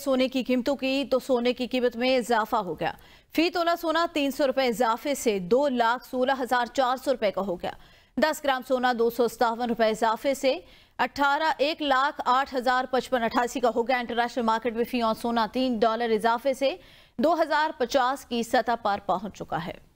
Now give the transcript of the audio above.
सोने की कीमतों की तो सोने की कीमत में इजाफा हो गया फी तोला सोना तीन सौ रुपए इजाफे से दो लाख सोलह हजार चार सौ रुपए का हो गया दस ग्राम सोना दो सौ सतावन रुपए इजाफे से अठारह एक लाख आठ हजार पचपन अठासी का हो गया इंटरनेशनल मार्केट में फी ऑन सोना तीन डॉलर इजाफे से दो हजार पचास की सतह पर पहुंच चुका है